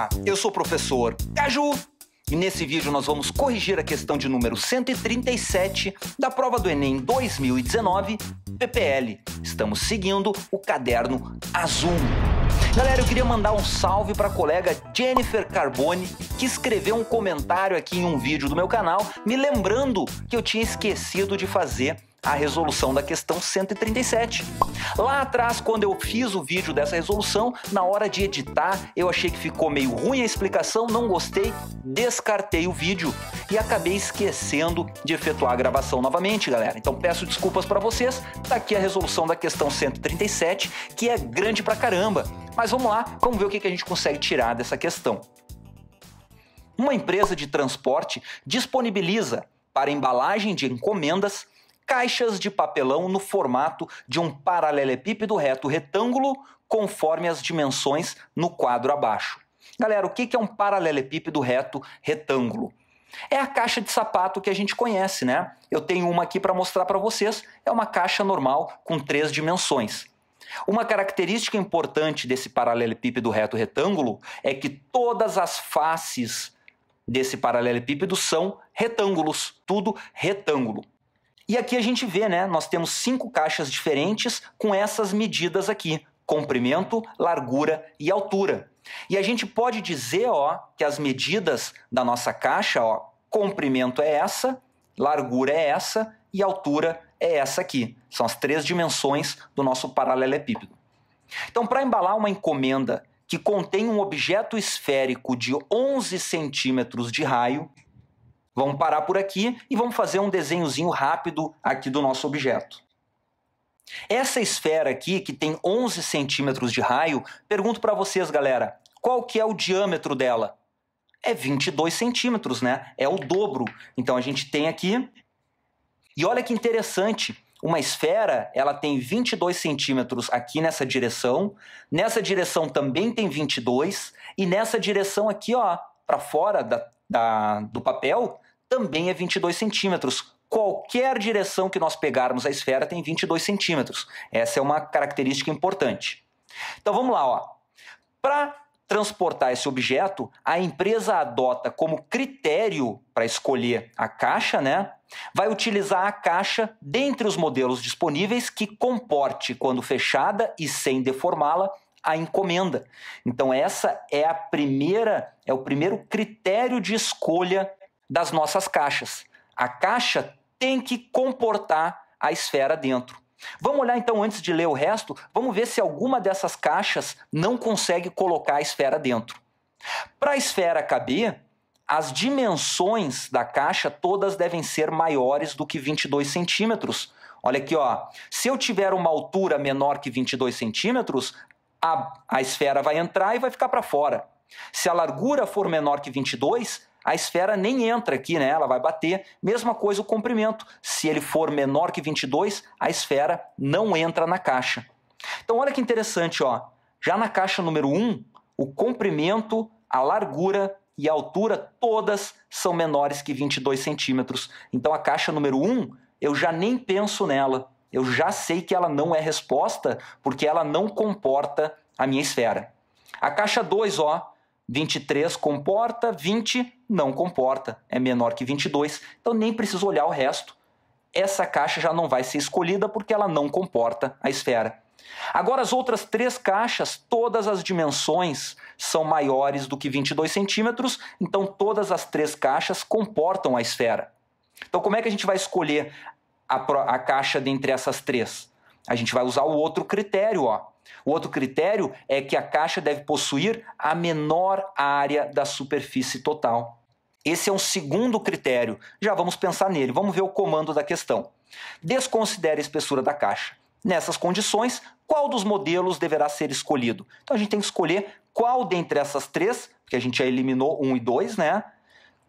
Olá, ah, eu sou o professor Caju e nesse vídeo nós vamos corrigir a questão de número 137 da prova do Enem 2019 PPL. Estamos seguindo o caderno azul. Galera, eu queria mandar um salve para a colega Jennifer Carboni, que escreveu um comentário aqui em um vídeo do meu canal, me lembrando que eu tinha esquecido de fazer a resolução da questão 137. Lá atrás, quando eu fiz o vídeo dessa resolução, na hora de editar, eu achei que ficou meio ruim a explicação, não gostei, descartei o vídeo e acabei esquecendo de efetuar a gravação novamente, galera. Então peço desculpas para vocês. Tá aqui a resolução da questão 137, que é grande pra caramba. Mas vamos lá, vamos ver o que a gente consegue tirar dessa questão. Uma empresa de transporte disponibiliza para embalagem de encomendas caixas de papelão no formato de um paralelepípedo reto retângulo, conforme as dimensões no quadro abaixo. Galera, o que é um paralelepípedo reto retângulo? É a caixa de sapato que a gente conhece, né? Eu tenho uma aqui para mostrar para vocês. É uma caixa normal com três dimensões. Uma característica importante desse paralelepípedo reto retângulo é que todas as faces desse paralelepípedo são retângulos, tudo retângulo. E aqui a gente vê, né? Nós temos cinco caixas diferentes com essas medidas aqui: comprimento, largura e altura. E a gente pode dizer, ó, que as medidas da nossa caixa, ó, comprimento é essa, largura é essa e altura é essa aqui. São as três dimensões do nosso paralelepípedo. Então, para embalar uma encomenda que contém um objeto esférico de 11 centímetros de raio, Vamos parar por aqui e vamos fazer um desenhozinho rápido aqui do nosso objeto. Essa esfera aqui, que tem 11 centímetros de raio, pergunto para vocês, galera, qual que é o diâmetro dela? É 22 centímetros, né? É o dobro. Então a gente tem aqui... E olha que interessante, uma esfera, ela tem 22 centímetros aqui nessa direção, nessa direção também tem 22, e nessa direção aqui, ó, para fora da, da, do papel, também é 22 centímetros. Qualquer direção que nós pegarmos a esfera tem 22 centímetros. Essa é uma característica importante. Então vamos lá. Para transportar esse objeto, a empresa adota como critério para escolher a caixa, né? Vai utilizar a caixa dentre os modelos disponíveis que comporte, quando fechada e sem deformá-la, a encomenda. Então essa é a primeira, é o primeiro critério de escolha das nossas caixas. A caixa tem que comportar a esfera dentro. Vamos olhar então, antes de ler o resto, vamos ver se alguma dessas caixas não consegue colocar a esfera dentro. Para a esfera caber, as dimensões da caixa todas devem ser maiores do que 22 centímetros. Olha aqui, ó. se eu tiver uma altura menor que 22 centímetros, a, a esfera vai entrar e vai ficar para fora. Se a largura for menor que 22, a esfera nem entra aqui, né? Ela vai bater. Mesma coisa o comprimento. Se ele for menor que 22, a esfera não entra na caixa. Então olha que interessante, ó. Já na caixa número 1, o comprimento, a largura e a altura todas são menores que 22 centímetros. Então a caixa número 1, eu já nem penso nela. Eu já sei que ela não é resposta porque ela não comporta a minha esfera. A caixa 2, ó, 23 comporta, 20 não comporta, é menor que 22, então nem preciso olhar o resto. Essa caixa já não vai ser escolhida porque ela não comporta a esfera. Agora, as outras três caixas, todas as dimensões são maiores do que 22 centímetros, então todas as três caixas comportam a esfera. Então, como é que a gente vai escolher a, a caixa dentre essas três? A gente vai usar o outro critério, ó. O outro critério é que a caixa deve possuir a menor área da superfície total. Esse é um segundo critério. Já vamos pensar nele. Vamos ver o comando da questão. Desconsidere a espessura da caixa. Nessas condições, qual dos modelos deverá ser escolhido? Então a gente tem que escolher qual dentre essas três, porque a gente já eliminou um e dois, né?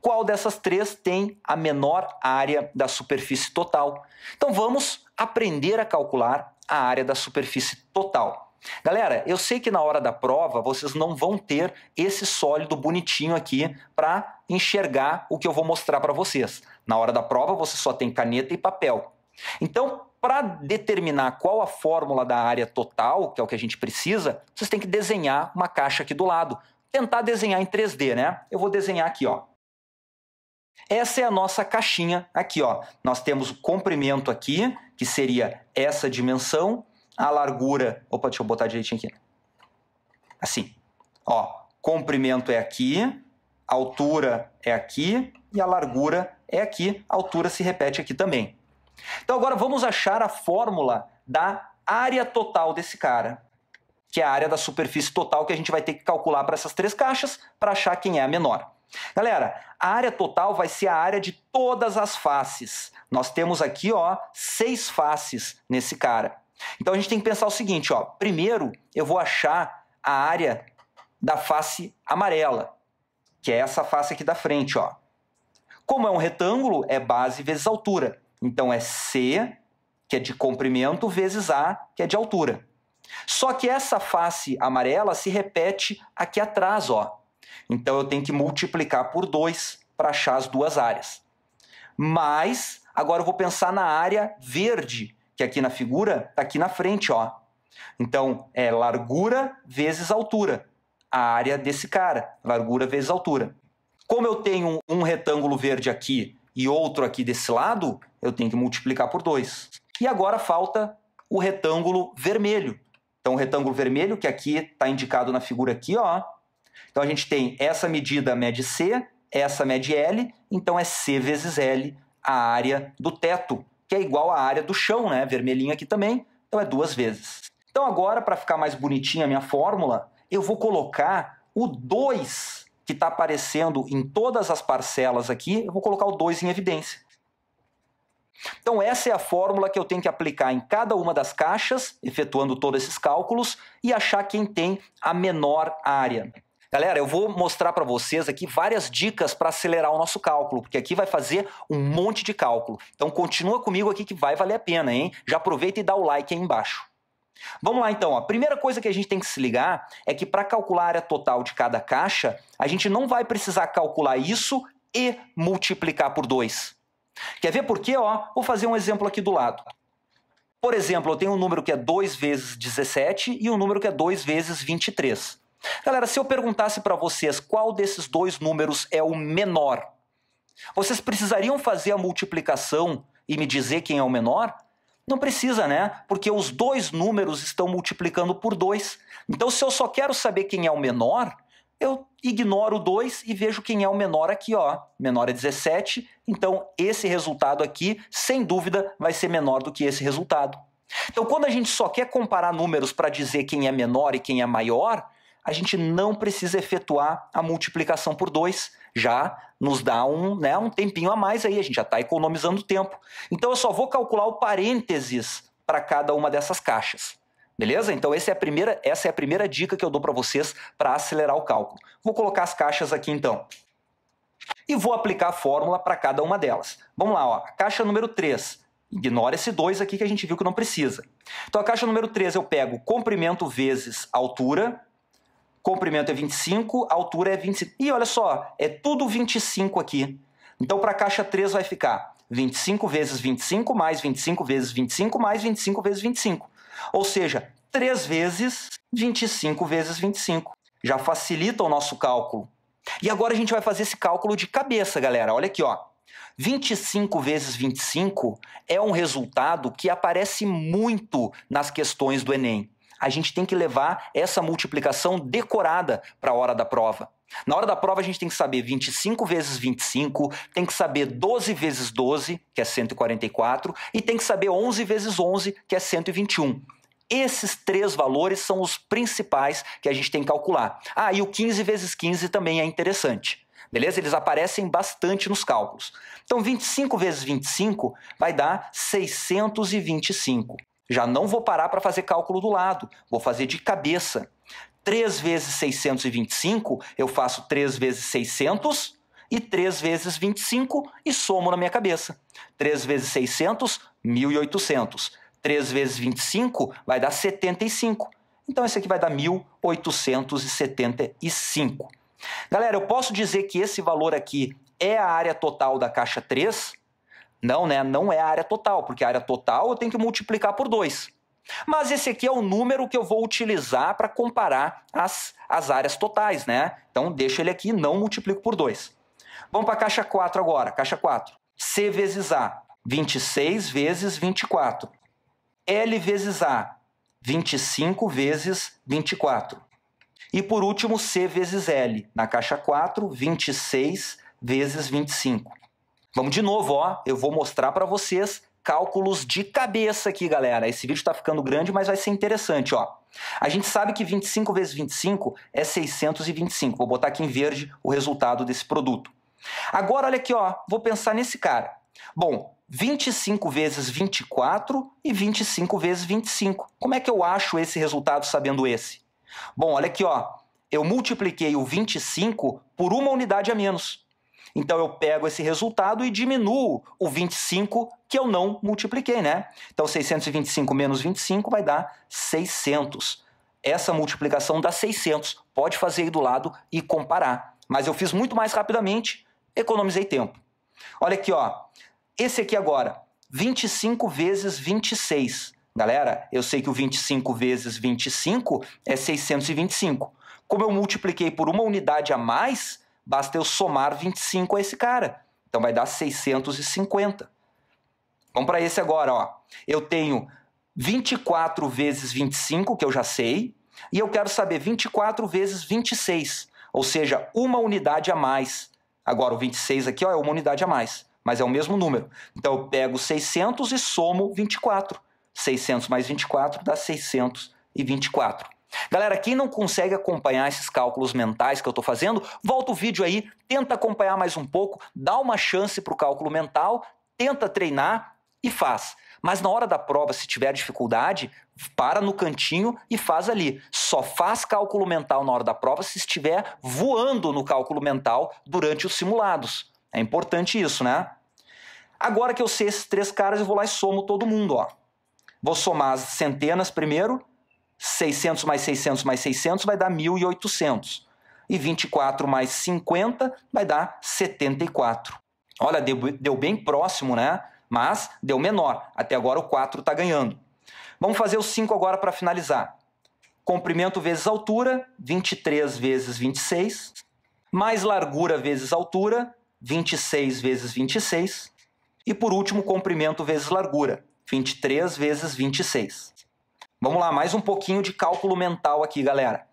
qual dessas três tem a menor área da superfície total. Então vamos aprender a calcular a área da superfície total. Galera, eu sei que na hora da prova vocês não vão ter esse sólido bonitinho aqui para enxergar o que eu vou mostrar para vocês. Na hora da prova você só tem caneta e papel. Então, para determinar qual a fórmula da área total, que é o que a gente precisa, vocês têm que desenhar uma caixa aqui do lado. Tentar desenhar em 3D, né? Eu vou desenhar aqui, ó. Essa é a nossa caixinha aqui, ó. Nós temos o comprimento aqui, que seria essa dimensão, a largura, opa, deixa eu botar direitinho aqui. Assim. Ó, comprimento é aqui, altura é aqui e a largura é aqui, a altura se repete aqui também. Então agora vamos achar a fórmula da área total desse cara, que é a área da superfície total que a gente vai ter que calcular para essas três caixas para achar quem é a menor. Galera, a área total vai ser a área de todas as faces. Nós temos aqui, ó, seis faces nesse cara. Então a gente tem que pensar o seguinte, ó, primeiro eu vou achar a área da face amarela, que é essa face aqui da frente, ó. Como é um retângulo, é base vezes altura. Então é C, que é de comprimento, vezes A, que é de altura. Só que essa face amarela se repete aqui atrás, ó. Então eu tenho que multiplicar por 2 para achar as duas áreas. Mas agora eu vou pensar na área verde, que aqui na figura está aqui na frente, ó. Então é largura vezes altura, a área desse cara, largura vezes altura. Como eu tenho um retângulo verde aqui e outro aqui desse lado, eu tenho que multiplicar por 2. E agora falta o retângulo vermelho. Então o retângulo vermelho, que aqui está indicado na figura aqui, ó, então a gente tem essa medida mede C, essa mede L, então é C vezes L a área do teto, que é igual à área do chão, né? Vermelhinho aqui também, então é duas vezes. Então agora, para ficar mais bonitinha a minha fórmula, eu vou colocar o 2 que está aparecendo em todas as parcelas aqui, eu vou colocar o 2 em evidência. Então, essa é a fórmula que eu tenho que aplicar em cada uma das caixas, efetuando todos esses cálculos, e achar quem tem a menor área. Galera, eu vou mostrar para vocês aqui várias dicas para acelerar o nosso cálculo, porque aqui vai fazer um monte de cálculo. Então continua comigo aqui que vai valer a pena, hein? Já aproveita e dá o like aí embaixo. Vamos lá então, a primeira coisa que a gente tem que se ligar é que para calcular a área total de cada caixa, a gente não vai precisar calcular isso e multiplicar por 2. Quer ver por quê? Ó, vou fazer um exemplo aqui do lado. Por exemplo, eu tenho um número que é 2 vezes 17 e um número que é 2 vezes 23. Galera, se eu perguntasse para vocês qual desses dois números é o menor, vocês precisariam fazer a multiplicação e me dizer quem é o menor? Não precisa, né? Porque os dois números estão multiplicando por 2. Então, se eu só quero saber quem é o menor, eu ignoro o 2 e vejo quem é o menor aqui, ó. Menor é 17, então esse resultado aqui, sem dúvida, vai ser menor do que esse resultado. Então, quando a gente só quer comparar números para dizer quem é menor e quem é maior, a gente não precisa efetuar a multiplicação por 2, já nos dá um, né, um tempinho a mais aí, a gente já está economizando tempo. Então eu só vou calcular o parênteses para cada uma dessas caixas. Beleza? Então é primeira, essa é a primeira dica que eu dou para vocês para acelerar o cálculo. Vou colocar as caixas aqui então. E vou aplicar a fórmula para cada uma delas. Vamos lá, ó. caixa número 3. Ignora esse 2 aqui que a gente viu que não precisa. Então a caixa número 3 eu pego comprimento vezes altura, comprimento é 25, altura é 25. E olha só, é tudo 25 aqui. Então, para a caixa 3 vai ficar 25 vezes 25, mais 25 vezes 25, mais 25 vezes 25. Ou seja, 3 vezes 25 vezes 25. Já facilita o nosso cálculo. E agora a gente vai fazer esse cálculo de cabeça, galera. Olha aqui, ó. 25 vezes 25 é um resultado que aparece muito nas questões do Enem a gente tem que levar essa multiplicação decorada para a hora da prova. Na hora da prova, a gente tem que saber 25 vezes 25, tem que saber 12 vezes 12, que é 144, e tem que saber 11 vezes 11, que é 121. Esses três valores são os principais que a gente tem que calcular. Ah, e o 15 vezes 15 também é interessante. Beleza? Eles aparecem bastante nos cálculos. Então, 25 vezes 25 vai dar 625. Já não vou parar para fazer cálculo do lado, vou fazer de cabeça. 3 vezes 625, eu faço 3 vezes 600 e 3 vezes 25 e somo na minha cabeça. 3 vezes 600, 1800. 3 vezes 25 vai dar 75. Então esse aqui vai dar 1875. Galera, eu posso dizer que esse valor aqui é a área total da caixa 3? Não, né? Não é a área total, porque a área total eu tenho que multiplicar por 2. Mas esse aqui é o número que eu vou utilizar para comparar as, as áreas totais, né? Então, deixo ele aqui, não multiplico por 2. Vamos para a caixa 4 agora, caixa 4. C vezes A, 26 vezes 24. L vezes A, 25 vezes 24. E por último, C vezes L, na caixa 4, 26 vezes 25. Vamos de novo, ó. Eu vou mostrar para vocês cálculos de cabeça aqui, galera. Esse vídeo está ficando grande, mas vai ser interessante, ó. A gente sabe que 25 vezes 25 é 625. Vou botar aqui em verde o resultado desse produto. Agora, olha aqui, ó. Vou pensar nesse cara. Bom, 25 vezes 24 e 25 vezes 25. Como é que eu acho esse resultado sabendo esse? Bom, olha aqui, ó. Eu multipliquei o 25 por uma unidade a menos. Então eu pego esse resultado e diminuo o 25 que eu não multipliquei, né? Então 625 menos 25 vai dar 600. Essa multiplicação dá 600. Pode fazer aí do lado e comparar. Mas eu fiz muito mais rapidamente, economizei tempo. Olha aqui, ó. Esse aqui agora, 25 vezes 26. Galera, eu sei que o 25 vezes 25 é 625. Como eu multipliquei por uma unidade a mais, Basta eu somar 25 a esse cara. Então vai dar 650. Vamos para esse agora, ó. Eu tenho 24 vezes 25, que eu já sei, e eu quero saber 24 vezes 26, ou seja, uma unidade a mais. Agora, o 26 aqui ó, é uma unidade a mais, mas é o mesmo número. Então, eu pego 600 e somo 24. 600 mais 24 dá 624. Galera, quem não consegue acompanhar esses cálculos mentais que eu estou fazendo, volta o vídeo aí, tenta acompanhar mais um pouco, dá uma chance para o cálculo mental, tenta treinar e faz. Mas na hora da prova, se tiver dificuldade, para no cantinho e faz ali. Só faz cálculo mental na hora da prova se estiver voando no cálculo mental durante os simulados. É importante isso, né? Agora que eu sei esses três caras, eu vou lá e somo todo mundo, ó. Vou somar as centenas primeiro, 600 mais 600 mais 600 vai dar 1.800. E 24 mais 50 vai dar 74. Olha, deu, deu bem próximo, né? Mas deu menor. Até agora o 4 está ganhando. Vamos fazer o 5 agora para finalizar. Comprimento vezes altura, 23 vezes 26. Mais largura vezes altura, 26 vezes 26. E por último, comprimento vezes largura, 23 vezes 26. Vamos lá, mais um pouquinho de cálculo mental aqui, galera.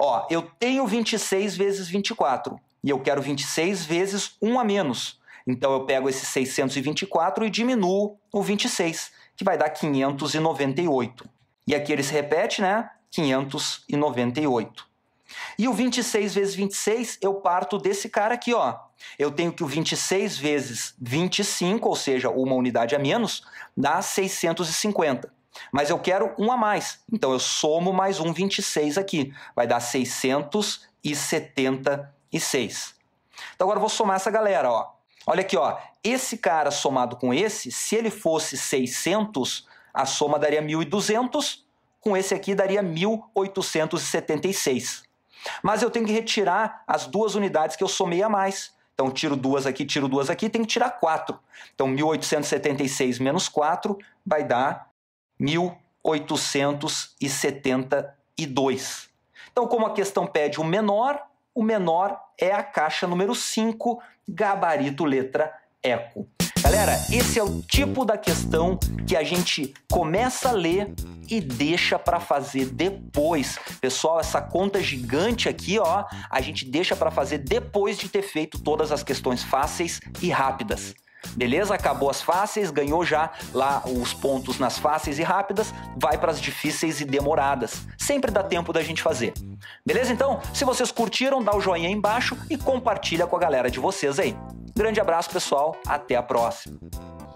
Ó, eu tenho 26 vezes 24 e eu quero 26 vezes 1 a menos. Então eu pego esse 624 e diminuo o 26, que vai dar 598. E aqui ele se repete, né? 598. E o 26 vezes 26, eu parto desse cara aqui, ó. Eu tenho que o 26 vezes 25, ou seja, uma unidade a menos, dá 650. Mas eu quero um a mais. Então eu somo mais um 26 aqui. Vai dar 676. Então agora eu vou somar essa galera, ó. Olha aqui, ó. Esse cara somado com esse, se ele fosse 600, a soma daria 1200, com esse aqui daria 1876. Mas eu tenho que retirar as duas unidades que eu somei a mais. Então, tiro duas aqui, tiro duas aqui, tem que tirar quatro. Então, 1876 menos 4 vai dar 1872. Então, como a questão pede o menor, o menor é a caixa número 5, gabarito letra eco. Galera, esse é o tipo da questão que a gente começa a ler e deixa para fazer depois. Pessoal, essa conta gigante aqui, ó, a gente deixa para fazer depois de ter feito todas as questões fáceis e rápidas. Beleza? Acabou as fáceis, ganhou já lá os pontos nas fáceis e rápidas, vai para as difíceis e demoradas. Sempre dá tempo da gente fazer. Beleza então? Se vocês curtiram, dá o joinha aí embaixo e compartilha com a galera de vocês aí. Grande abraço, pessoal. Até a próxima.